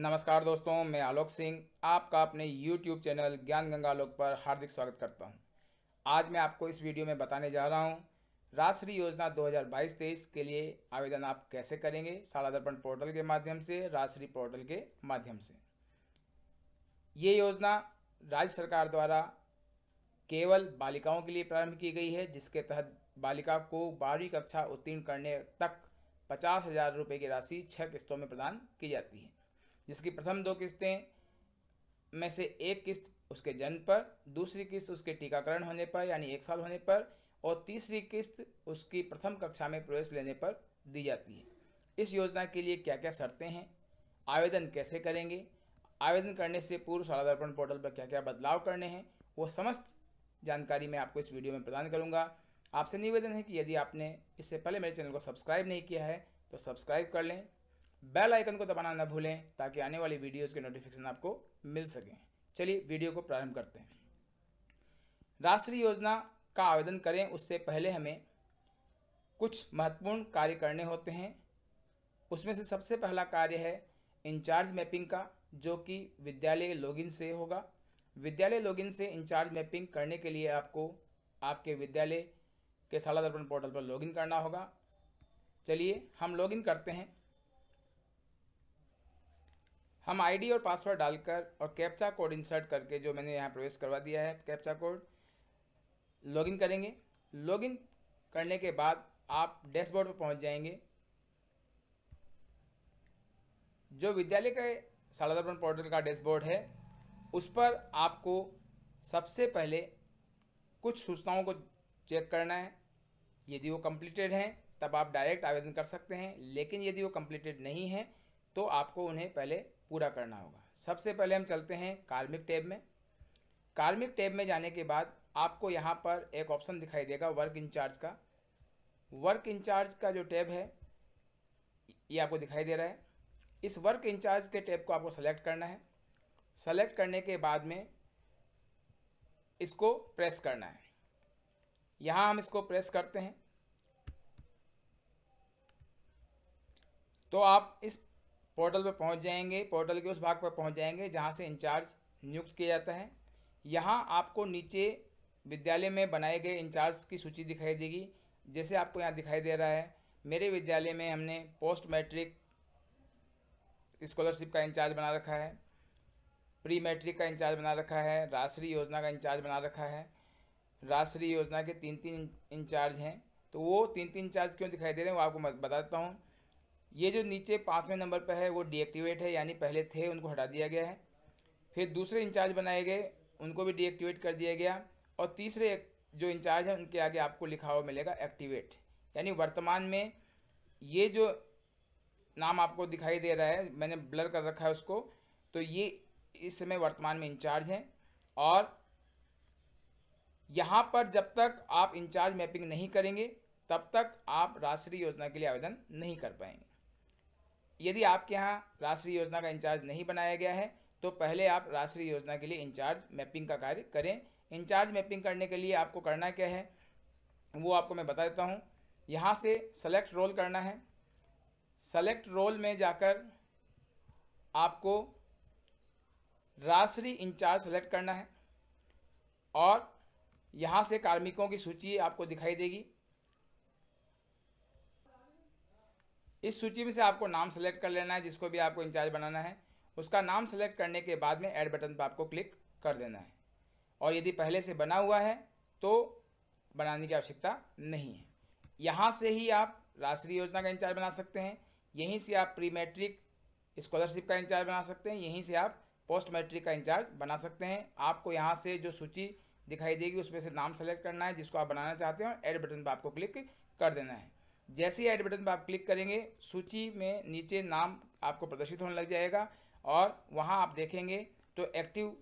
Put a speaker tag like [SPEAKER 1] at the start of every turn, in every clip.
[SPEAKER 1] नमस्कार दोस्तों मैं आलोक सिंह आपका अपने YouTube चैनल ज्ञान गंगा आलोक पर हार्दिक स्वागत करता हूं। आज मैं आपको इस वीडियो में बताने जा रहा हूं राष्ट्रीय योजना 2022-23 के लिए आवेदन आप कैसे करेंगे शाला दर्पण पोर्टल के माध्यम से राष्ट्रीय पोर्टल के माध्यम से ये योजना राज्य सरकार द्वारा केवल बालिकाओं के लिए प्रारंभ की गई है जिसके तहत बालिका को बारहवीं कक्षा उत्तीर्ण करने तक पचास हज़ार रुपये की राशि छः किस्तों में प्रदान की जाती है जिसकी प्रथम दो किस्तें में से एक किस्त उसके जन्म पर दूसरी किस्त उसके टीकाकरण होने पर यानी एक साल होने पर और तीसरी किस्त उसकी प्रथम कक्षा में प्रवेश लेने पर दी जाती है इस योजना के लिए क्या क्या शर्तें हैं आवेदन कैसे करेंगे आवेदन करने से पूर्व सालादर्पण पोर्टल पर क्या क्या बदलाव करने हैं वो समस्त जानकारी मैं आपको इस वीडियो में प्रदान करूँगा आपसे निवेदन है कि यदि आपने इससे पहले मेरे चैनल को सब्सक्राइब नहीं किया है तो सब्सक्राइब कर लें बेल आइकन को दबाना ना भूलें ताकि आने वाली वीडियोज़ के नोटिफिकेशन आपको मिल सकें चलिए वीडियो को प्रारंभ करते हैं राष्ट्रीय योजना का आवेदन करें उससे पहले हमें कुछ महत्वपूर्ण कार्य करने होते हैं उसमें से सबसे पहला कार्य है इंचार्ज मैपिंग का जो कि विद्यालय लॉगिन से होगा विद्यालय लॉगिन से इंचार्ज मैपिंग करने के लिए आपको आपके विद्यालय के शाला दर्पण पोर्टल पर लॉगिन करना होगा चलिए हम लॉगिन करते हैं हम आईडी और पासवर्ड डालकर और कैप्चा कोड इंसर्ट करके जो मैंने यहाँ प्रवेश करवा दिया है कैप्चा कोड लॉगिन करेंगे लॉगिन करने के बाद आप डैशबोर्ड पर पहुँच जाएंगे जो विद्यालय के सालादर्पण पोर्टल का डैशबोर्ड है उस पर आपको सबसे पहले कुछ सूचनाओं को चेक करना है यदि वो कंप्लीटेड हैं तब आप डायरेक्ट आवेदन कर सकते हैं लेकिन यदि वो कंप्लीटेड नहीं हैं तो आपको उन्हें पहले पूरा करना होगा सबसे पहले हम चलते हैं कार्मिक टैब में कार्मिक टैब में जाने के बाद आपको यहाँ पर एक ऑप्शन दिखाई देगा वर्क इंचार्ज का वर्क इंचार्ज का जो टैब है ये आपको दिखाई दे रहा है इस वर्क इंचार्ज के टैब को आपको सेलेक्ट करना है सेलेक्ट करने के बाद में इसको प्रेस करना है यहाँ हम इसको प्रेस करते हैं तो आप इस पोर्टल पर पहुंच जाएंगे पोर्टल के उस भाग पर पहुंच जाएंगे जहां से इंचार्ज नियुक्त किया जाता है यहाँ आपको नीचे विद्यालय में बनाए गए इंचार्ज की सूची दिखाई देगी जैसे आपको यहाँ दिखाई दे रहा है मेरे विद्यालय में हमने पोस्ट मैट्रिक स्कॉलरशिप का इंचार्ज बना रखा है प्री मैट्रिक का इंचार्ज बना रखा है राष्ट्रीय योजना का इंचार्ज बना रखा है राष्ट्रीय योजना के तीन तीन इंचार्ज हैं तो वो तीन तीन इंचार्ज क्यों दिखाई दे रहे हैं वो आपको बता देता हूँ ये जो नीचे पाँचवें नंबर पर है वो डीएक्टिवेट है यानी पहले थे उनको हटा दिया गया है फिर दूसरे इंचार्ज बनाए गए उनको भी डीएक्टिवेट कर दिया गया और तीसरे जो इंचार्ज हैं उनके आगे आपको लिखा हुआ मिलेगा एक्टिवेट यानी वर्तमान में ये जो नाम आपको दिखाई दे रहा है मैंने ब्लर कर रखा है उसको तो ये इस समय वर्तमान में इंचार्ज हैं और यहाँ पर जब तक आप इंचार्ज मैपिंग नहीं करेंगे तब तक आप राष्ट्रीय योजना के लिए आवेदन नहीं कर पाएंगे यदि आपके यहाँ राष्ट्रीय योजना का इंचार्ज नहीं बनाया गया है तो पहले आप राष्ट्रीय योजना के लिए इंचार्ज मैपिंग का कार्य करें इंचार्ज मैपिंग करने के लिए आपको करना क्या है वो आपको मैं बता देता हूँ यहाँ से सेलेक्ट रोल करना है सेलेक्ट रोल में जाकर आपको राष्ट्रीय इंचार्ज सेलेक्ट करना है और यहाँ से कार्मिकों की सूची आपको दिखाई देगी इस सूची में से आपको नाम सेलेक्ट कर लेना है जिसको भी आपको इंचार्ज बनाना है उसका नाम सेलेक्ट करने के बाद में ऐड बटन पर आपको क्लिक कर देना है और यदि पहले से बना हुआ है तो बनाने की आवश्यकता नहीं है यहाँ से ही आप राष्ट्रीय योजना का इंचार्ज बना सकते हैं यहीं से आप प्री मैट्रिक स्कॉलरशिप का इंचार्ज बना सकते हैं यहीं से आप पोस्ट मैट्रिक का इंचार्ज बना सकते हैं आपको यहाँ से जो सूची दिखाई देगी उसमें से नाम सेलेक्ट करना है जिसको आप बनाना चाहते हैं ऐड एड बटन पर आपको क्लिक कर देना है जैसे ही ऐड बटन पर आप क्लिक करेंगे सूची में नीचे नाम आपको प्रदर्शित होने लग जाएगा और वहाँ आप देखेंगे तो एक्टिव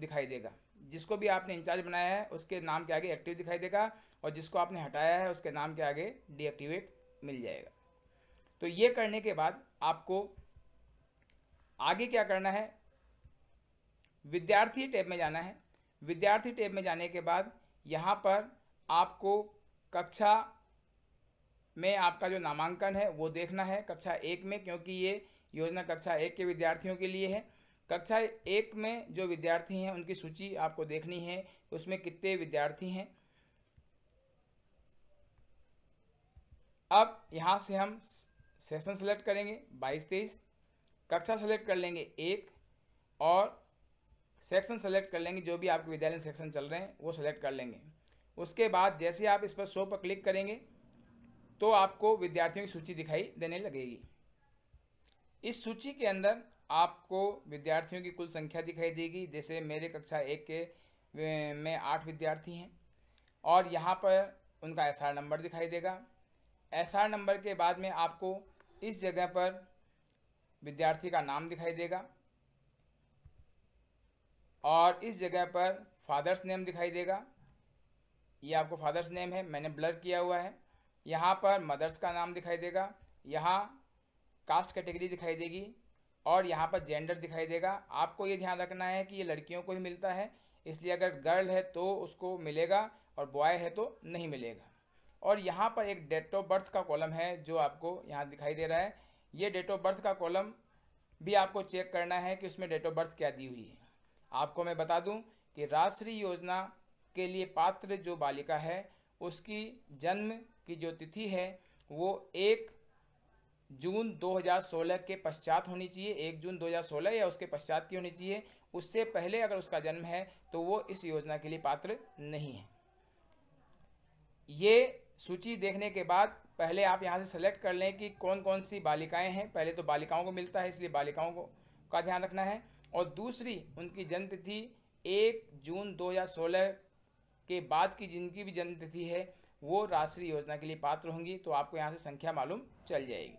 [SPEAKER 1] दिखाई देगा जिसको भी आपने इंचार्ज बनाया है उसके नाम के आगे एक्टिव दिखाई देगा और जिसको आपने हटाया है उसके नाम के आगे डीएक्टिवेट मिल जाएगा तो ये करने के बाद आपको आगे क्या करना है विद्यार्थी टैब में जाना है विद्यार्थी टैब में जाने के बाद यहाँ पर आपको कक्षा में आपका जो नामांकन है वो देखना है कक्षा एक में क्योंकि ये योजना कक्षा एक के विद्यार्थियों के लिए है कक्षा एक में जो विद्यार्थी हैं उनकी सूची आपको देखनी है उसमें कितने विद्यार्थी हैं अब यहाँ से हम सेशन सेलेक्ट करेंगे बाईस तेईस कक्षा सेलेक्ट कर लेंगे एक और सेक्शन सेलेक्ट कर लेंगे जो भी आपके विद्यालय में सेक्शन चल रहे हैं वो सेलेक्ट कर लेंगे उसके बाद जैसे आप इस पर शो पर क्लिक करेंगे तो आपको विद्यार्थियों की सूची दिखाई देने लगेगी इस सूची के अंदर आपको विद्यार्थियों की कुल संख्या दिखाई देगी जैसे मेरे कक्षा एक के में आठ विद्यार्थी हैं और यहाँ पर उनका एस नंबर दिखाई देगा एस नंबर के बाद में आपको इस जगह पर विद्यार्थी का नाम दिखाई देगा और इस जगह पर फादर्स नेम दिखाई देगा ये आपको फादर्स नेम है मैंने ब्लर किया हुआ है यहाँ पर मदर्स का नाम दिखाई देगा यहाँ कास्ट कैटेगरी दिखाई देगी और यहाँ पर जेंडर दिखाई देगा आपको ये ध्यान रखना है कि ये लड़कियों को ही मिलता है इसलिए अगर गर्ल है तो उसको मिलेगा और बॉय है तो नहीं मिलेगा और यहाँ पर एक डेट ऑफ बर्थ का कॉलम है जो आपको यहाँ दिखाई दे रहा है ये डेट ऑफ बर्थ का कॉलम भी आपको चेक करना है कि उसमें डेट ऑफ बर्थ क्या दी हुई है आपको मैं बता दूँ कि राष्ट्रीय योजना के लिए पात्र जो बालिका है उसकी जन्म की जो तिथि है वो एक जून 2016 के पश्चात होनी चाहिए एक जून 2016 या उसके पश्चात की होनी चाहिए उससे पहले अगर उसका जन्म है तो वो इस योजना के लिए पात्र नहीं है ये सूची देखने के बाद पहले आप यहाँ से सेलेक्ट कर लें कि कौन कौन सी बालिकाएं हैं पहले तो बालिकाओं को मिलता है इसलिए बालिकाओं को का ध्यान रखना है और दूसरी उनकी जन्मतिथि एक जून दो के बाद की जिनकी भी जन्मतिथि है वो राष्ट्रीय योजना के लिए पात्र होंगी तो आपको यहाँ से संख्या मालूम चल जाएगी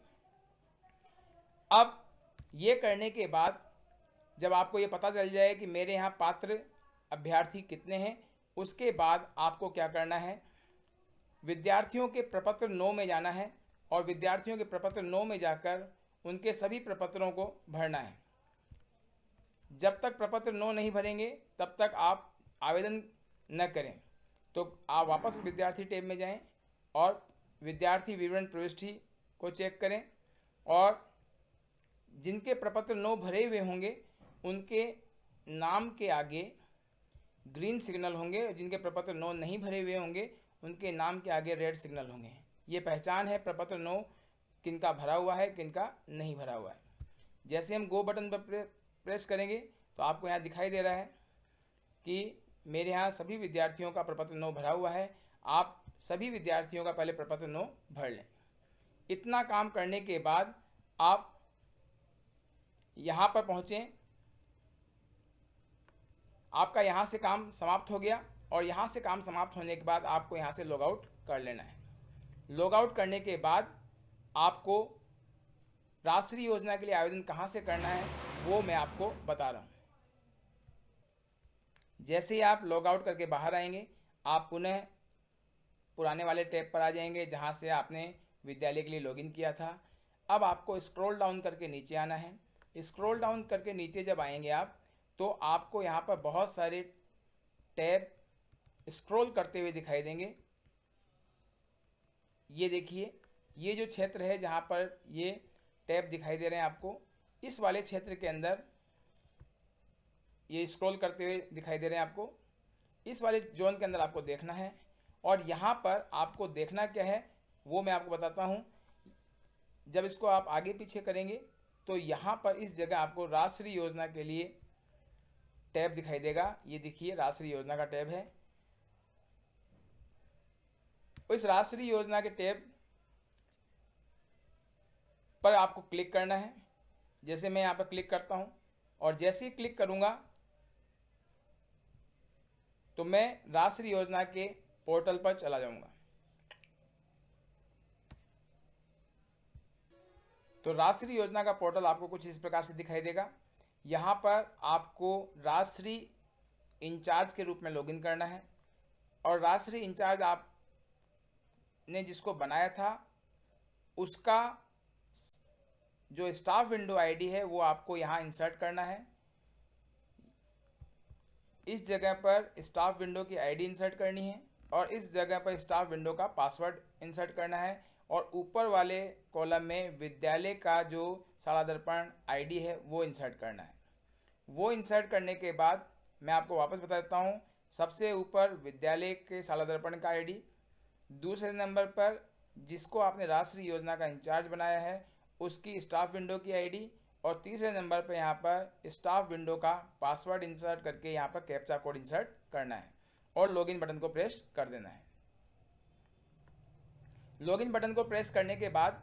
[SPEAKER 1] अब ये करने के बाद जब आपको ये पता चल जाए कि मेरे यहाँ पात्र अभ्यर्थी कितने हैं उसके बाद आपको क्या करना है विद्यार्थियों के प्रपत्र नौ में जाना है और विद्यार्थियों के प्रपत्र नौ में जाकर उनके सभी प्रपत्रों को भरना है जब तक प्रपत्र नौ नहीं भरेंगे तब तक आप आवेदन न करें तो आप वापस विद्यार्थी टैब में जाएं और विद्यार्थी विवरण प्रविष्टि को चेक करें और जिनके प्रपत्र नो भरे हुए होंगे उनके नाम के आगे ग्रीन सिग्नल होंगे जिनके प्रपत्र नो नहीं भरे हुए होंगे उनके नाम के आगे रेड सिग्नल होंगे ये पहचान है प्रपत्र नो किनका भरा हुआ है किनका नहीं भरा हुआ है जैसे हम गो बटन पर प्रेस करेंगे तो आपको यहाँ दिखाई दे रहा है कि मेरे यहाँ सभी विद्यार्थियों का प्रपत्र नो भरा हुआ है आप सभी विद्यार्थियों का पहले प्रपत्र नो भर लें इतना काम करने के बाद आप यहाँ पर पहुँचें आपका यहाँ से काम समाप्त हो गया और यहाँ से काम समाप्त होने के बाद आपको यहाँ से लॉग आउट कर लेना है लॉग आउट करने के बाद आपको राष्ट्रीय योजना के लिए आवेदन कहाँ से करना है वो मैं आपको बता रहा हूँ जैसे ही आप लॉग आउट करके बाहर आएंगे आप पुनः पुराने वाले टैब पर आ जाएंगे जहाँ से आपने विद्यालय के लिए लॉगिन किया था अब आपको स्क्रॉल डाउन करके नीचे आना है स्क्रॉल डाउन करके नीचे जब आएंगे आप तो आपको यहाँ पर बहुत सारे टैब स्क्रॉल करते हुए दिखाई देंगे ये देखिए ये जो क्षेत्र है जहाँ पर ये टैब दिखाई दे रहे हैं आपको इस वाले क्षेत्र के अंदर ये स्क्रॉल करते हुए दिखाई दे रहे हैं आपको इस वाले जोन के अंदर आपको देखना है और यहाँ पर आपको देखना क्या है वो मैं आपको बताता हूँ जब इसको आप आगे पीछे करेंगे तो यहाँ पर इस जगह आपको राष्ट्रीय योजना के लिए टैब दिखाई देगा ये देखिए राष्ट्रीय योजना का टैब है इस राष्ट्रीय योजना के टैब पर आपको क्लिक करना है जैसे मैं यहाँ पर क्लिक करता हूँ और जैसे ही क्लिक करूँगा तो मैं राष्ट्रीय योजना के पोर्टल पर चला जाऊंगा तो राष्ट्रीय योजना का पोर्टल आपको कुछ इस प्रकार से दिखाई देगा यहाँ पर आपको राष्ट्रीय इंचार्ज के रूप में लॉगिन करना है और राष्ट्रीय इंचार्ज आप ने जिसको बनाया था उसका जो स्टाफ विंडो आईडी है वो आपको यहाँ इंसर्ट करना है इस जगह पर स्टाफ विंडो की आईडी इंसर्ट करनी है और इस जगह पर स्टाफ विंडो का पासवर्ड इंसर्ट करना है और ऊपर वाले कॉलम में विद्यालय का जो सारा दर्पण आईडी है वो इंसर्ट करना है वो इंसर्ट करने के बाद मैं आपको वापस बता देता हूँ सबसे ऊपर विद्यालय के साला दर्पण का आईडी दूसरे नंबर पर जिसको आपने राष्ट्रीय योजना का इंचार्ज बनाया है उसकी स्टाफ विंडो की आईडी और तीसरे नंबर पर यहाँ पर स्टाफ विंडो का पासवर्ड इंसर्ट करके यहाँ पर कैप्चा कोड इंसर्ट करना है और लॉगिन बटन को प्रेस कर देना है लॉगिन बटन को प्रेस करने के बाद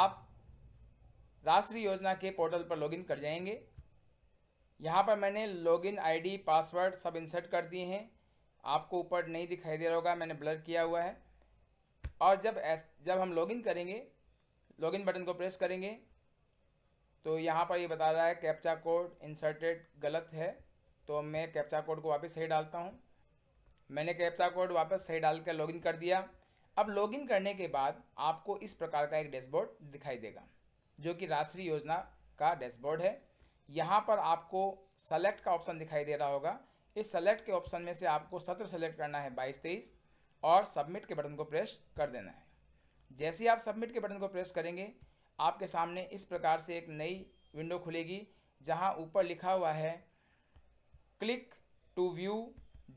[SPEAKER 1] आप राष्ट्रीय योजना के पोर्टल पर लॉगिन कर जाएंगे यहाँ पर मैंने लॉगिन आईडी पासवर्ड सब इंसर्ट कर दिए हैं आपको ऊपर नहीं दिखाई दे रहा होगा मैंने ब्लर किया हुआ है और जब जब हम लॉगिन करेंगे लॉगिन बटन को प्रेस करेंगे तो यहाँ पर ये बता रहा है कैप्चा कोड इंसर्टेड गलत है तो मैं कैप्चा कोड को वापस सही डालता हूँ मैंने कैप्चा कोड वापस सही डाल कर लॉगिन कर दिया अब लॉगिन करने के बाद आपको इस प्रकार का एक डैशबोर्ड दिखाई देगा जो कि राष्ट्रीय योजना का डैशबोर्ड है यहाँ पर आपको सेलेक्ट का ऑप्शन दिखाई दे रहा होगा इस सेलेक्ट के ऑप्शन में से आपको सत्र सेलेक्ट करना है बाईस तेईस और सबमिट के बटन को प्रेस कर देना है जैसे ही आप सबमिट के बटन को प्रेस करेंगे आपके सामने इस प्रकार से एक नई विंडो खुलेगी जहां ऊपर लिखा हुआ है click to view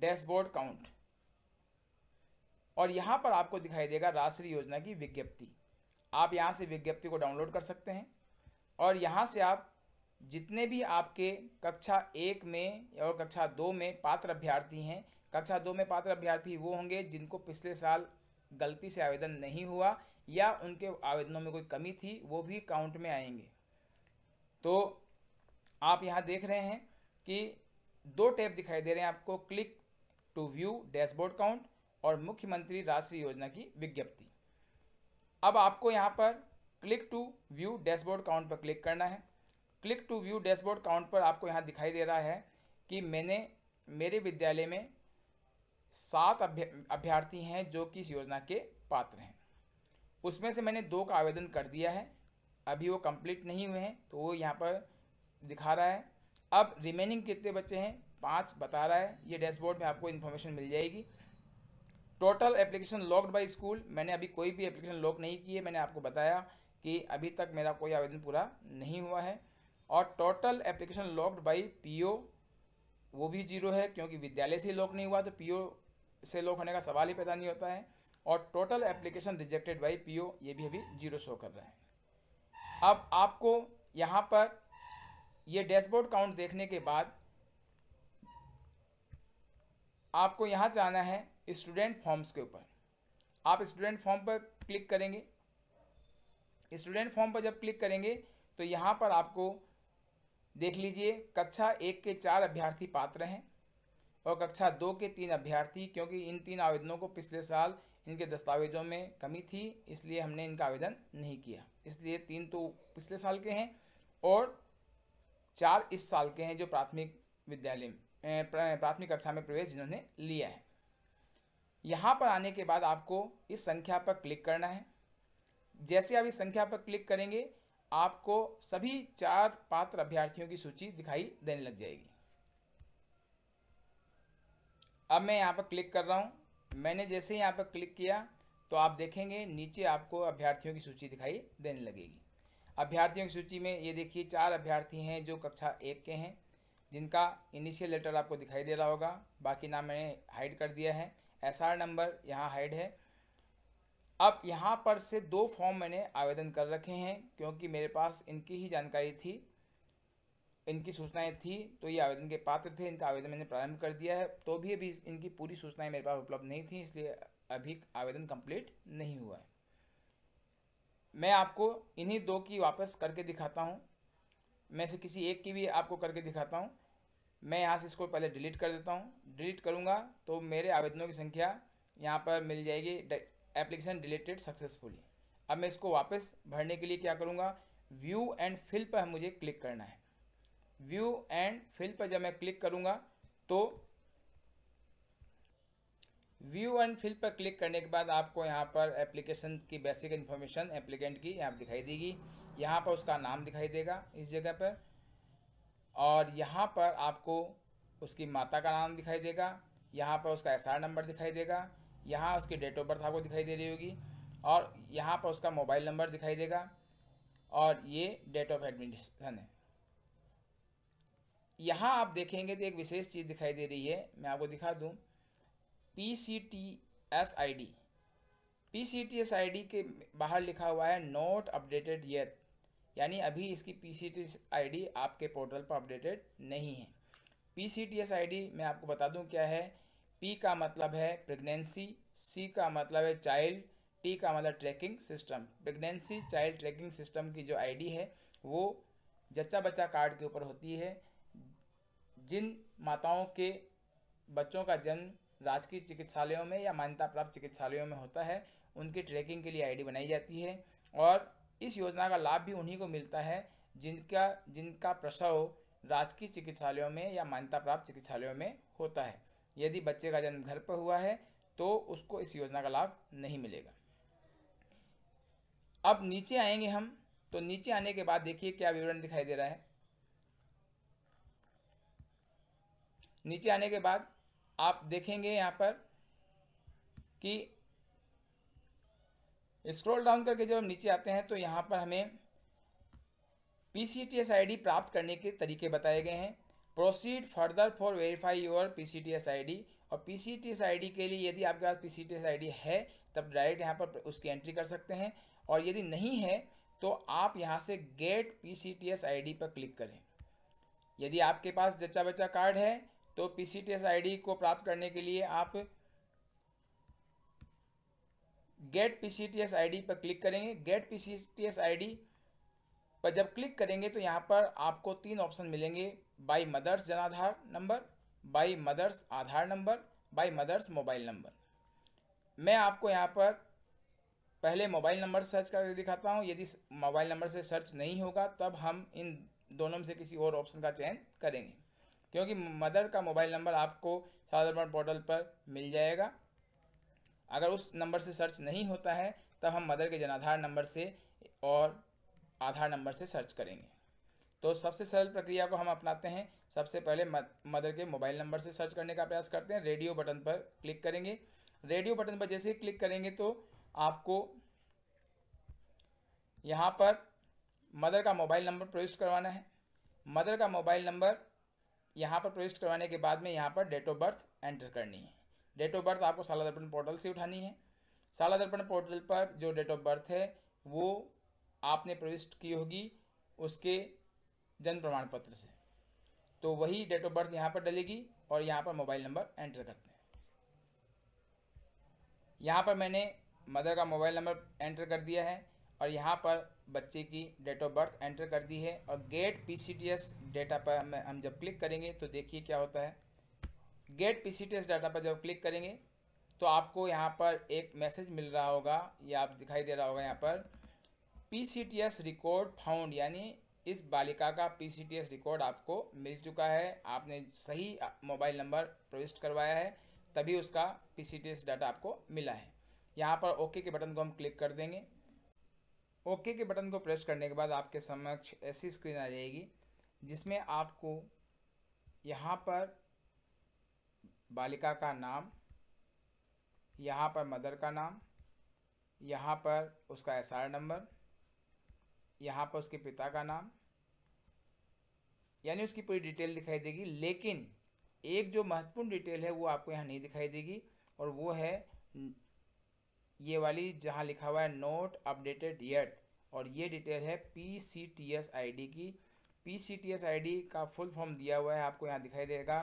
[SPEAKER 1] dashboard count और यहाँ पर आपको दिखाई देगा राष्ट्रीय योजना की विज्ञप्ति आप यहाँ से विज्ञप्ति को डाउनलोड कर सकते हैं और यहाँ से आप जितने भी आपके कक्षा एक में और कक्षा दो में पात्र अभ्यर्थी हैं कक्षा दो में पात्र अभ्यर्थी वो होंगे जिनको पिछले साल गलती से आवेदन नहीं हुआ या उनके आवेदनों में कोई कमी थी वो भी काउंट में आएंगे तो आप यहाँ देख रहे हैं कि दो टैब दिखाई दे रहे हैं आपको click to view dashboard count और मुख्यमंत्री राष्ट्रीय योजना की विज्ञप्ति अब आपको यहाँ पर click to view dashboard count पर क्लिक करना है click to view dashboard count पर आपको यहाँ दिखाई दे रहा है कि मैंने मेरे विद्यालय में सात अभ्यर्थी हैं जो कि इस योजना के पात्र हैं उसमें से मैंने दो का आवेदन कर दिया है अभी वो कंप्लीट नहीं हुए हैं तो वो यहाँ पर दिखा रहा है अब रिमेनिंग कितने बच्चे हैं पाँच बता रहा है ये डैशबोर्ड में आपको इन्फॉर्मेशन मिल जाएगी total application locked by school मैंने अभी कोई भी एप्लीकेशन लॉक नहीं की है मैंने आपको बताया कि अभी तक मेरा कोई आवेदन पूरा नहीं हुआ है और total application locked by PO वो भी जीरो है क्योंकि विद्यालय से लॉक नहीं हुआ तो पीओ से लॉग होने का सवाल ही पैदा नहीं होता है और total application rejected by P ये भी अभी जीरो शो कर रहा है अब आपको यहाँ पर ये डैशबोर्ड काउंट देखने के बाद आपको यहाँ जाना है स्टूडेंट फॉर्म्स के ऊपर आप स्टूडेंट फॉर्म पर क्लिक करेंगे स्टूडेंट फॉर्म पर जब क्लिक करेंगे तो यहाँ पर आपको देख लीजिए कक्षा एक के चार अभ्यर्थी पात्र हैं और कक्षा दो के तीन अभ्यर्थी क्योंकि इन तीन आवेदनों को पिछले साल इनके दस्तावेजों में कमी थी इसलिए हमने इनका आवेदन नहीं किया इसलिए तीन तो पिछले साल के हैं और चार इस साल के हैं जो प्राथमिक विद्यालय प्राथमिक कक्षा में प्रवेश जिन्होंने लिया है यहाँ पर आने के बाद आपको इस संख्या पर क्लिक करना है जैसे आप इस संख्या पर क्लिक करेंगे आपको सभी चार पात्र अभ्यर्थियों की सूची दिखाई देने लग जाएगी अब मैं यहाँ पर क्लिक कर रहा हूँ मैंने जैसे ही यहाँ पर क्लिक किया तो आप देखेंगे नीचे आपको अभ्यर्थियों की सूची दिखाई देने लगेगी अभ्यर्थियों की सूची में ये देखिए चार अभ्यर्थी हैं जो कक्षा एक के हैं जिनका इनिशियल लेटर आपको दिखाई दे रहा होगा बाकी नाम मैंने हाइड कर दिया है एस नंबर यहाँ हाइड है अब यहाँ पर से दो फॉर्म मैंने आवेदन कर रखे हैं क्योंकि मेरे पास इनकी ही जानकारी थी इनकी सूचनाएं थी तो ये आवेदन के पात्र थे इनका आवेदन मैंने प्रारंभ कर दिया है तो भी अभी इनकी पूरी सूचनाएं मेरे पास उपलब्ध नहीं थी इसलिए अभी आवेदन कंप्लीट नहीं हुआ है मैं आपको इन्हीं दो की वापस करके दिखाता हूँ मैं से किसी एक की भी आपको करके दिखाता हूँ मैं यहाँ से इसको पहले डिलीट कर देता हूँ डिलीट करूँगा तो मेरे आवेदनों की संख्या यहाँ पर मिल जाएगी एप्लीकेशन डिलीटेड सक्सेसफुली अब मैं इसको वापस भरने के लिए क्या करूँगा व्यू एंड फिल पर मुझे क्लिक करना है व्यू एंड फिल पर जब मैं क्लिक करूँगा तो व्यू एंड फिल पर क्लिक करने के बाद आपको यहाँ पर एप्लीकेशन की बेसिक इन्फॉर्मेशन एप्लीकेंट की यहाँ दिखाई देगी यहाँ पर उसका नाम दिखाई देगा इस जगह पर और यहाँ पर आपको उसकी माता का नाम दिखाई देगा यहाँ पर उसका एस नंबर दिखाई देगा यहाँ उसकी डेट ऑफ बर्थ आपको दिखाई दे रही होगी और यहाँ पर उसका मोबाइल नंबर दिखाई देगा और ये डेट ऑफ एडमिनिस्ट्रेशन है यहाँ आप देखेंगे तो एक विशेष चीज़ दिखाई दे रही है मैं आपको दिखा दूँ P C T S I D P C T S I D के बाहर लिखा हुआ है नोट अपडेटेड येट यानी अभी इसकी P C T I D आपके पोर्टल पर अपडेटेड नहीं है P C T S I D मैं आपको बता दूँ क्या है पी का मतलब है प्रेगनेंसी सी का मतलब है चाइल्ड टी का मतलब tracking system pregnancy child tracking system की जो आई डी है वो जच्चा बच्चा कार्ड के ऊपर होती है जिन माताओं के बच्चों का जन्म राजकीय चिकित्सालयों में या मान्यता प्राप्त चिकित्सालयों में होता है उनकी ट्रैकिंग के लिए आईडी बनाई जाती है और इस योजना का लाभ भी उन्हीं को मिलता है जिनका जिनका प्रसव राजकीय चिकित्सालयों में या मान्यता प्राप्त चिकित्सालयों में होता है यदि बच्चे का जन्म घर पर हुआ है तो उसको इस योजना का लाभ नहीं मिलेगा अब नीचे आएंगे हम तो नीचे आने के बाद देखिए क्या विवरण दिखाई दे रहा है नीचे आने के बाद आप देखेंगे यहाँ पर कि स्क्रॉल डाउन करके जब हम नीचे आते हैं तो यहाँ पर हमें P C T S I D प्राप्त करने के तरीके बताए गए हैं proceed further for verify your P C T S I D और P C T S I D के लिए यदि आपके पास P C T S I D है तब डायरेक्ट यहाँ पर उसकी एंट्री कर सकते हैं और यदि नहीं है तो आप यहाँ से get P C T S I D पर क्लिक करें यदि आपके पास जच्चा बच्चा कार्ड है तो P C T S I D को प्राप्त करने के लिए आप get P C T S I D पर क्लिक करेंगे get P C T S I D पर जब क्लिक करेंगे तो यहाँ पर आपको तीन ऑप्शन मिलेंगे by mothers Jan Aadhaar number by mothers Aadhaar number by mothers mobile number मैं आपको यहाँ पर पहले मोबाइल नंबर सर्च करके दिखाता हूँ यदि मोबाइल नंबर से सर्च नहीं होगा तब हम इन दोनों में से किसी और ऑप्शन का चयन करेंगे क्योंकि मदर का मोबाइल नंबर आपको साधारण पोर्टल पर मिल जाएगा अगर उस नंबर से सर्च नहीं होता है तब हम मदर के जनाधार नंबर से और आधार नंबर से सर्च करेंगे तो सबसे सरल प्रक्रिया को हम अपनाते हैं सबसे पहले मदर के मोबाइल नंबर से सर्च करने का प्रयास करते हैं रेडियो बटन पर क्लिक करेंगे रेडियो बटन पर जैसे ही क्लिक करेंगे तो आपको यहाँ पर मदर का मोबाइल नंबर प्रविष्ट करवाना है मदर का मोबाइल नंबर यहाँ पर प्रविष्ट करवाने के बाद में यहाँ पर डेट ऑफ बर्थ एंटर करनी है डेट ऑफ बर्थ आपको साला दर्पण पोर्टल से उठानी है साला दर्पण पोर्टल पर जो डेट ऑफ बर्थ है वो आपने प्रविष्ट की होगी उसके जन्म प्रमाण पत्र से तो वही डेट ऑफ बर्थ यहाँ पर डलेगी और यहाँ पर मोबाइल नंबर एंटर करते हैं यहाँ पर मैंने मदर का मोबाइल नंबर एंटर कर दिया है और यहाँ पर बच्चे की डेट ऑफ बर्थ एंटर कर दी है और गेट पीसीटीएस डेटा पर हम हम जब क्लिक करेंगे तो देखिए क्या होता है गेट पीसीटीएस डाटा पर जब क्लिक करेंगे तो आपको यहाँ पर एक मैसेज मिल रहा होगा या आप दिखाई दे रहा होगा यहाँ पर पीसीटीएस रिकॉर्ड फाउंड यानी इस बालिका का पीसीटीएस रिकॉर्ड आपको मिल चुका है आपने सही मोबाइल नंबर प्रविष्ट करवाया है तभी उसका पीसीटीएस डाटा आपको मिला है यहाँ पर ओके के बटन को हम क्लिक कर देंगे ओके के बटन को प्रेस करने के बाद आपके समक्ष ऐसी स्क्रीन आ जाएगी जिसमें आपको यहाँ पर बालिका का नाम यहाँ पर मदर का नाम यहाँ पर उसका एस नंबर यहाँ पर उसके पिता का नाम यानी उसकी पूरी डिटेल दिखाई देगी लेकिन एक जो महत्वपूर्ण डिटेल है वो आपको यहाँ नहीं दिखाई देगी और वो है ये वाली जहाँ लिखा हुआ है नोट अपडेटेड येट और ये डिटेल है P C T S I D की P C T S I D का फुल फॉर्म दिया हुआ है आपको यहाँ दिखाई देगा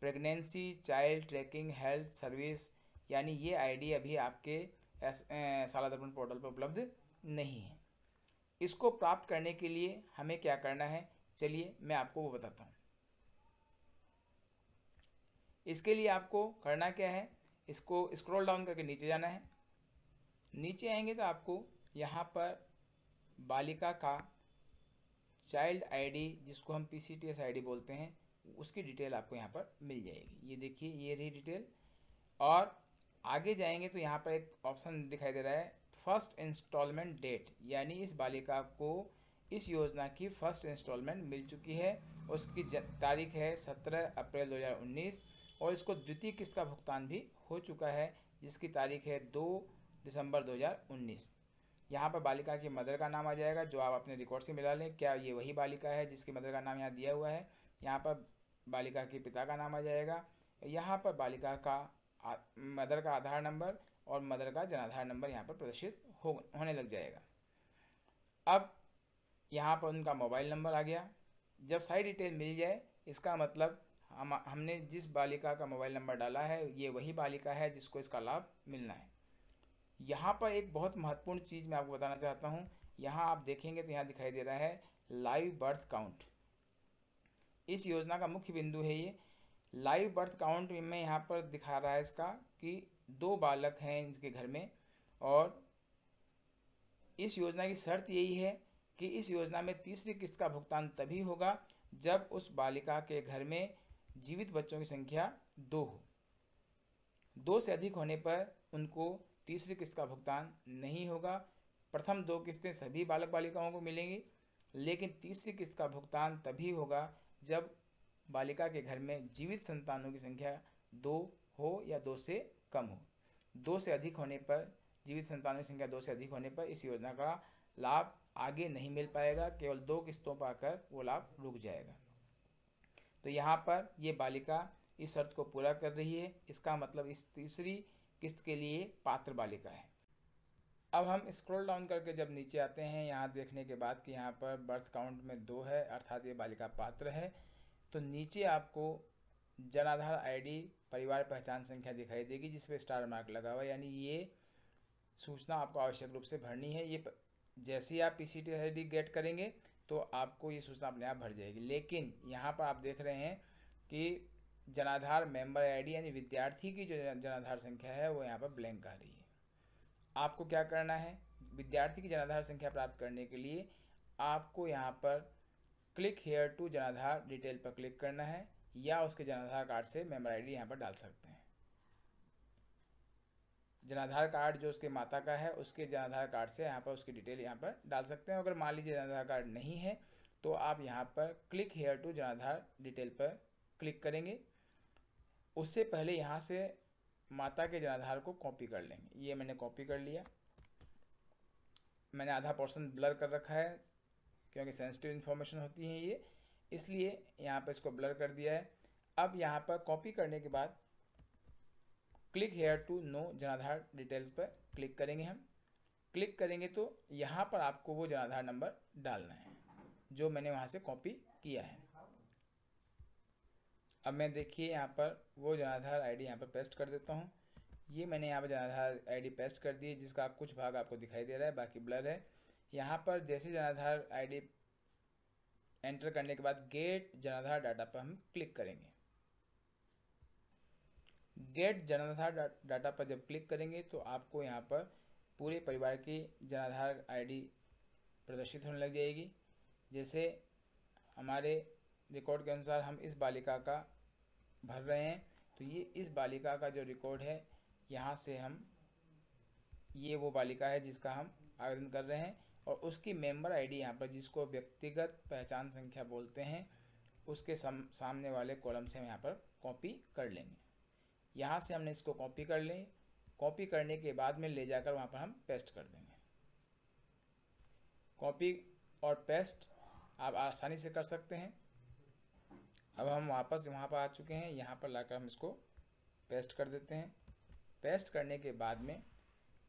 [SPEAKER 1] pregnancy child tracking health service यानी ये आईडी अभी आपके साला दर्पण पोर्टल पर उपलब्ध नहीं है इसको प्राप्त करने के लिए हमें क्या करना है चलिए मैं आपको वो बताता हूँ इसके लिए आपको करना क्या है इसको स्क्रॉल डाउन करके नीचे जाना है नीचे आएंगे तो आपको यहाँ पर बालिका का चाइल्ड आईडी जिसको हम P C T S I D बोलते हैं उसकी डिटेल आपको यहाँ पर मिल जाएगी ये देखिए ये रही डिटेल और आगे जाएंगे तो यहाँ पर एक ऑप्शन दिखाई दे रहा है फर्स्ट इंस्टॉलमेंट डेट यानी इस बालिका को इस योजना की फर्स्ट इंस्टॉलमेंट मिल चुकी है उसकी तारीख है सत्रह अप्रैल दो और इसको द्वितीय किस्त का भुगतान भी हो चुका है जिसकी तारीख है दो दिसंबर 2019 यहाँ पर बालिका की मदर का नाम आ जाएगा जो आप अपने रिकॉर्ड से मिला लें क्या ये वही बालिका है जिसकी मदर का नाम यहाँ दिया हुआ है यहाँ पर बालिका के पिता का नाम आ जाएगा यहाँ पर बालिका का आ, मदर का आधार नंबर और मदर का जनाधार नंबर यहाँ पर प्रदर्शित हो होने लग जाएगा अब यहाँ पर उनका मोबाइल नंबर आ गया जब सारी डिटेल मिल जाए इसका मतलब हम हमने जिस बालिका का मोबाइल नंबर डाला है ये वही बालिका है जिसको इसका लाभ मिलना है यहाँ पर एक बहुत महत्वपूर्ण चीज़ मैं आपको बताना चाहता हूँ यहाँ आप देखेंगे तो यहाँ दिखाई दे रहा है लाइव बर्थ काउंट इस योजना का मुख्य बिंदु है ये लाइव बर्थ काउंट में यहाँ पर दिखा रहा है इसका कि दो बालक हैं इनके घर में और इस योजना की शर्त यही है कि इस योजना में तीसरी किस्त का भुगतान तभी होगा जब उस बालिका के घर में जीवित बच्चों की संख्या दो हो दो से अधिक होने पर उनको तीसरी किस्त का भुगतान नहीं होगा प्रथम दो किस्तें सभी बालक बालिकाओं को मिलेंगी लेकिन तीसरी किस्त का भुगतान तभी होगा जब बालिका के घर में जीवित संतानों की संख्या दो हो या दो से कम हो दो से अधिक होने पर जीवित संतानों की संख्या दो से अधिक होने पर इस योजना का लाभ आगे नहीं मिल पाएगा केवल दो किस्तों पर आकर वो लाभ रुक जाएगा तो यहाँ पर ये बालिका इस शर्त को पूरा कर रही है इसका मतलब इस तीसरी किस्त के लिए पात्र बालिका है अब हम स्क्रॉल डाउन करके जब नीचे आते हैं यहाँ देखने के बाद कि यहाँ पर बर्थ काउंट में दो है अर्थात ये बालिका पात्र है तो नीचे आपको जनाधार आईडी परिवार पहचान संख्या दिखाई देगी जिस पर स्टार मार्क लगा हुआ यानी ये सूचना आपको आवश्यक रूप से भरनी है ये जैसे ही आप पी सी टी गेट करेंगे तो आपको ये सूचना अपने आप भर जाएगी लेकिन यहाँ पर आप देख रहे हैं कि जनाधार मेंबर आईडी यानी विद्यार्थी की जो जनाधार संख्या है वो यहाँ पर ब्लैंक आ रही है आपको क्या करना है विद्यार्थी की जनाधार संख्या प्राप्त करने के लिए आपको यहाँ पर click here to Jan Aadhaar detail पर क्लिक करना है या उसके जनाधार कार्ड से मेंबर आईडी यहाँ पर डाल सकते हैं जनाधार कार्ड जो उसके माता का है उसके जनाधार कार्ड से यहाँ पर उसकी डिटेल यहाँ पर डाल सकते हैं अगर मान लीजिए जनाधार कार्ड नहीं है तो आप यहाँ पर click here to Jan Aadhaar detail पर क्लिक करेंगे उससे पहले यहाँ से माता के जनाधार को कॉपी कर लेंगे ये मैंने कॉपी कर लिया मैंने आधा पोर्सन ब्लर कर रखा है क्योंकि सेंसिटिव इन्फॉर्मेशन होती है ये इसलिए यहाँ पर इसको ब्लर कर दिया है अब यहाँ पर कॉपी करने के बाद click here to know Jan Aadhaar details पर क्लिक करेंगे हम क्लिक करेंगे तो यहाँ पर आपको वो जनाधार नंबर डालना है जो मैंने वहाँ से कॉपी किया है अब मैं देखिए यहाँ पर वो जनाधार डी यहाँ पर पेस्ट कर देता हूँ ये मैंने यहाँ पर जनाधार आई पेस्ट कर दी जिसका कुछ भाग आपको दिखाई दे रहा है बाकी ब्लर है यहाँ पर जैसे जनाधार आई एंटर करने के बाद गेट जनाधार डाटा पर हम क्लिक करेंगे गेट जनाधार डाटा पर जब क्लिक करेंगे तो आपको यहाँ पर पूरे परिवार की जनाधार आईडी प्रदर्शित होने लग जाएगी जैसे हमारे रिकॉर्ड के अनुसार हम इस बालिका का भर रहे हैं तो ये इस बालिका का जो रिकॉर्ड है यहाँ से हम ये वो बालिका है जिसका हम आवेदन कर रहे हैं और उसकी मेंबर आईडी यहाँ पर जिसको व्यक्तिगत पहचान संख्या बोलते हैं उसके सम, सामने वाले कॉलम से हम यहाँ पर कॉपी कर लेंगे यहाँ से हमने इसको कॉपी कर लें कॉपी करने के बाद में ले जाकर वहाँ पर हम पेस्ट कर देंगे कॉपी और पेस्ट आप आसानी से कर सकते हैं अब हम वापस वहाँ पर आ चुके हैं यहाँ पर लाकर हम इसको पेस्ट कर देते हैं पेस्ट करने के बाद में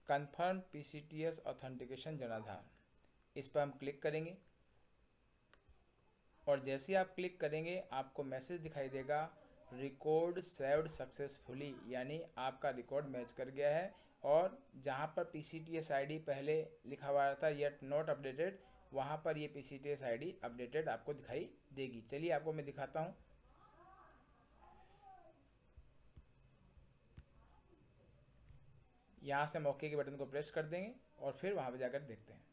[SPEAKER 1] confirm P C T S authentication Jan Aadhaar इस पर हम क्लिक करेंगे और जैसे आप क्लिक करेंगे आपको मैसेज दिखाई देगा रिकॉर्ड सेव्ड सक्सेसफुली यानी आपका रिकॉर्ड मैच कर गया है और जहाँ पर P C T S I D पहले लिखा हुआ था येट नॉट अपडेटेड वहाँ पर ये पी सी अपडेटेड आपको दिखाई देगी चलिए आपको मैं दिखाता हूँ यहाँ से हम ओके के बटन को प्रेस कर देंगे और फिर वहाँ पर जाकर देखते हैं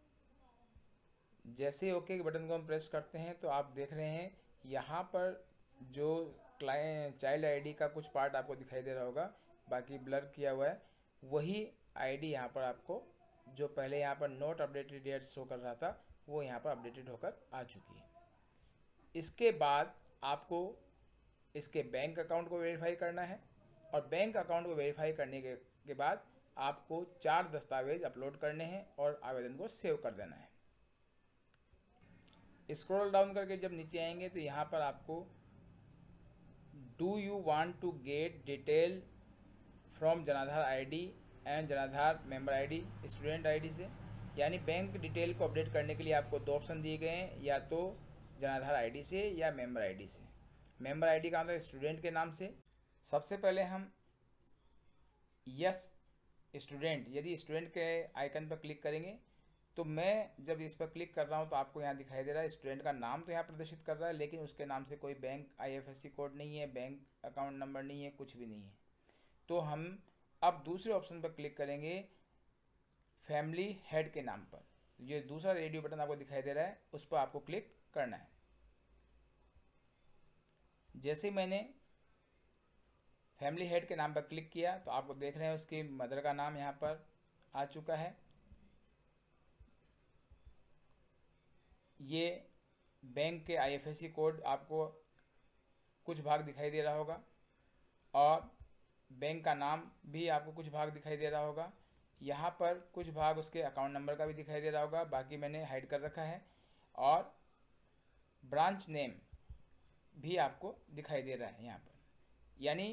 [SPEAKER 1] जैसे ओके के बटन को हम प्रेस करते हैं तो आप देख रहे हैं यहाँ पर जो क्लाइंट चाइल्ड आईडी का कुछ पार्ट आपको दिखाई दे रहा होगा बाकी ब्लर किया हुआ है वही आईडी यहाँ पर आपको जो पहले यहाँ पर नोट अपडेटेड डेट शो कर रहा था वो यहाँ पर अपडेटेड होकर आ चुकी है इसके बाद आपको इसके बैंक अकाउंट को वेरीफाई करना है और बैंक अकाउंट को वेरीफाई करने के, के बाद आपको चार दस्तावेज अपलोड करने हैं और आवेदन को सेव कर देना है स्क्रॉल डाउन करके जब नीचे आएंगे तो यहाँ पर आपको do you want to get detail from Jan Aadhaar ID and Jan Aadhaar member ID student ID से यानी बैंक डिटेल को अपडेट करने के लिए आपको दो ऑप्शन दिए गए हैं या तो जनाधार आईडी से या मेंबर आईडी से मेंबर आईडी का मतलब स्टूडेंट के नाम से सबसे पहले हम यस स्टूडेंट यदि स्टूडेंट के आइकन पर क्लिक करेंगे तो मैं जब इस पर क्लिक कर रहा हूँ तो आपको यहाँ दिखाई दे रहा है स्टूडेंट का नाम तो यहाँ प्रदर्शित कर रहा है लेकिन उसके नाम से कोई बैंक आईएफएससी कोड नहीं है बैंक अकाउंट नंबर नहीं है कुछ भी नहीं है तो हम अब दूसरे ऑप्शन पर क्लिक करेंगे फैमिली हेड के नाम पर ये दूसरा रेडियो बटन आपको दिखाई दे रहा है उस पर आपको क्लिक करना है जैसे मैंने फैमिली हेड के नाम पर क्लिक किया तो आपको देख रहे हैं उसकी मदर का नाम यहाँ पर आ चुका है ये बैंक के आईएफएससी कोड आपको कुछ भाग दिखाई दे रहा होगा और बैंक का नाम भी आपको कुछ भाग दिखाई दे रहा होगा यहाँ पर कुछ भाग उसके अकाउंट नंबर का भी दिखाई दे रहा होगा बाकी मैंने हाइड कर रखा है और ब्रांच नेम भी आपको दिखाई दे रहा है यहाँ पर यानी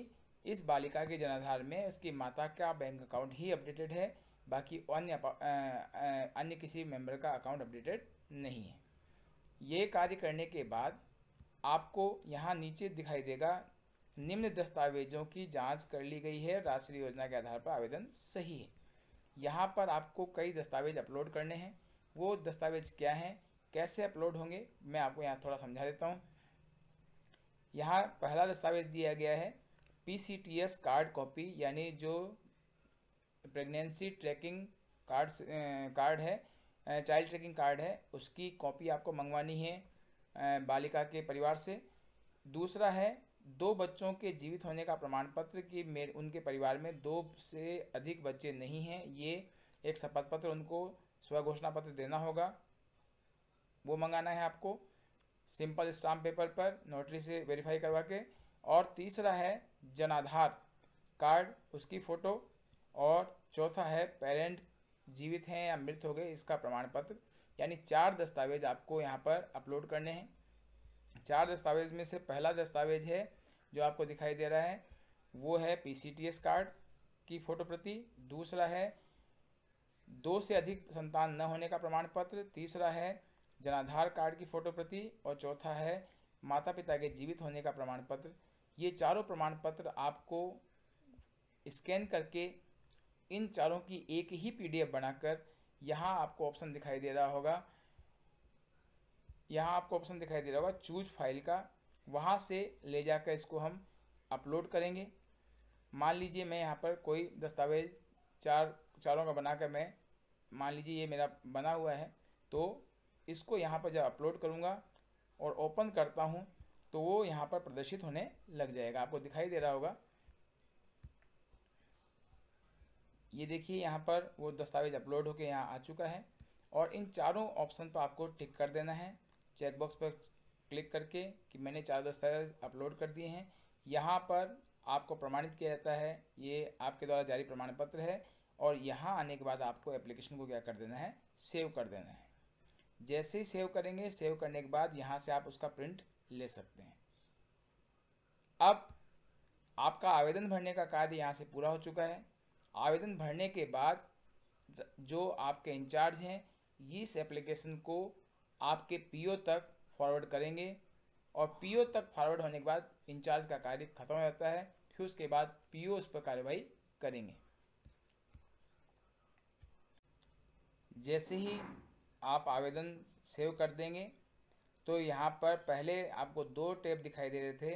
[SPEAKER 1] इस बालिका के जनाधार में उसकी माता का बैंक अकाउंट ही अपडेटेड है बाकी अन्य अन्य किसी मेंबर का अकाउंट अपडेटेड नहीं है ये कार्य करने के बाद आपको यहाँ नीचे दिखाई देगा निम्न दस्तावेजों की जांच कर ली गई है राष्ट्रीय योजना के आधार पर आवेदन सही है यहाँ पर आपको कई दस्तावेज अपलोड करने हैं वो दस्तावेज क्या हैं कैसे अपलोड होंगे मैं आपको यहाँ थोड़ा समझा देता हूँ यहाँ पहला दस्तावेज दिया गया है पी कार्ड कॉपी यानी जो प्रेगनेंसी ट्रैकिंग कार्ड कार्ड है चाइल्ड ट्रैकिंग कार्ड है उसकी कॉपी आपको मंगवानी है बालिका के परिवार से दूसरा है दो बच्चों के जीवित होने का प्रमाण पत्र कि मेरे उनके परिवार में दो से अधिक बच्चे नहीं हैं ये एक शपथ पत्र उनको स्व घोषणा पत्र देना होगा वो मंगाना है आपको सिंपल स्टाम्प पेपर पर नोटरी से वेरीफाई करवा के और तीसरा है जनाधार कार्ड उसकी फ़ोटो और चौथा है पेरेंट जीवित हैं या मृत हो गए इसका प्रमाण पत्र यानी चार दस्तावेज आपको यहाँ पर अपलोड करने हैं चार दस्तावेज में से पहला दस्तावेज है जो आपको दिखाई दे रहा है वो है पीसीटीएस कार्ड की फोटो प्रति दूसरा है दो से अधिक संतान न होने का प्रमाण पत्र तीसरा है जनाधार कार्ड की फोटो प्रति और चौथा है माता पिता के जीवित होने का प्रमाण पत्र ये चारों प्रमाण पत्र आपको स्कैन करके इन चारों की एक ही पीडीएफ बनाकर यहाँ आपको ऑप्शन दिखाई दे रहा होगा यहाँ आपको ऑप्शन दिखाई दे रहा होगा चूज फाइल का वहाँ से ले जाकर इसको हम अपलोड करेंगे मान लीजिए मैं यहाँ पर कोई दस्तावेज़ चार चारों का बनाकर मैं मान लीजिए ये मेरा बना हुआ है तो इसको यहाँ पर जब अपलोड करूँगा और ओपन करता हूँ तो वो यहाँ पर प्रदर्शित होने लग जाएगा आपको दिखाई दे रहा होगा ये देखिए यहाँ पर वो दस्तावेज अपलोड होकर यहाँ आ चुका है और इन चारों ऑप्शन पर आपको टिक कर देना है चेकबॉक्स पर क्लिक करके कि मैंने चार दस्तावेज अपलोड कर दिए हैं यहाँ पर आपको प्रमाणित किया जाता है ये आपके द्वारा जारी प्रमाण पत्र है और यहाँ आने के बाद आपको एप्लीकेशन को क्या कर देना है सेव कर देना है जैसे ही सेव करेंगे सेव करने के बाद यहाँ से आप उसका प्रिंट ले सकते हैं अब आपका आवेदन भरने का कार्य यहाँ से पूरा हो चुका है आवेदन भरने के बाद जो आपके इंचार्ज हैं इस एप्लीकेशन को आपके पीओ तक फॉरवर्ड करेंगे और पीओ तक फॉरवर्ड होने के बाद इंचार्ज का कार्य खत्म हो जाता है फिर उसके बाद पीओ उस पर कार्रवाई करेंगे जैसे ही आप आवेदन सेव कर देंगे तो यहाँ पर पहले आपको दो टैब दिखाई दे रहे थे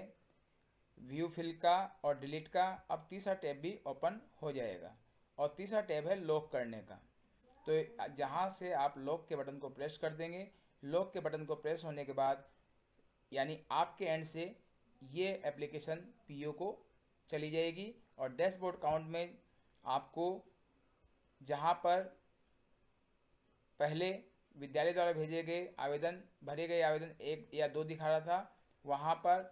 [SPEAKER 1] व्यू फिल का और डिलीट का अब तीसरा टैब भी ओपन हो जाएगा और तीसरा टैब है लॉक करने का तो जहाँ से आप लॉक के बटन को प्रेस कर देंगे लॉक के बटन को प्रेस होने के बाद यानी आपके एंड से ये एप्लीकेशन पीओ को चली जाएगी और डैशबोर्ड काउंट में आपको जहाँ पर पहले विद्यालय द्वारा भेजे गए आवेदन भरे गए आवेदन एक या दो दिखा रहा था वहाँ पर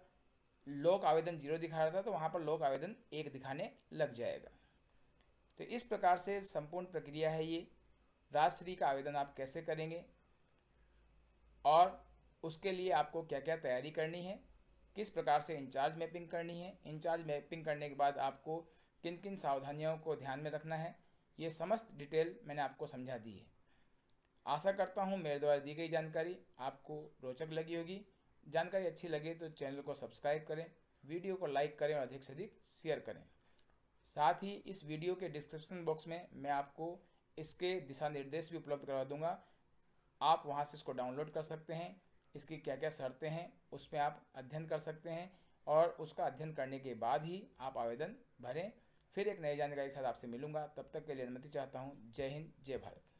[SPEAKER 1] लोक आवेदन जीरो दिखा रहा था तो वहाँ पर लोक आवेदन एक दिखाने लग जाएगा तो इस प्रकार से संपूर्ण प्रक्रिया है ये राजश्री का आवेदन आप कैसे करेंगे और उसके लिए आपको क्या क्या तैयारी करनी है किस प्रकार से इंचार्ज मैपिंग करनी है इंचार्ज मैपिंग करने के बाद आपको किन किन सावधानियों को ध्यान में रखना है ये समस्त डिटेल मैंने आपको समझा दी है आशा करता हूँ मेरे द्वारा दी गई जानकारी आपको रोचक लगी होगी जानकारी अच्छी लगे तो चैनल को सब्सक्राइब करें वीडियो को लाइक करें और अधिक से अधिक शेयर करें साथ ही इस वीडियो के डिस्क्रिप्शन बॉक्स में मैं आपको इसके दिशा निर्देश भी उपलब्ध करवा दूंगा आप वहाँ से इसको डाउनलोड कर सकते हैं इसकी क्या क्या शर्तें हैं उस पर आप अध्ययन कर सकते हैं और उसका अध्ययन करने के बाद ही आप आवेदन भरें फिर एक नई जानकारी के साथ आपसे मिलूंगा तब तक के लिए अनुमति चाहता हूँ जय हिंद जय भारत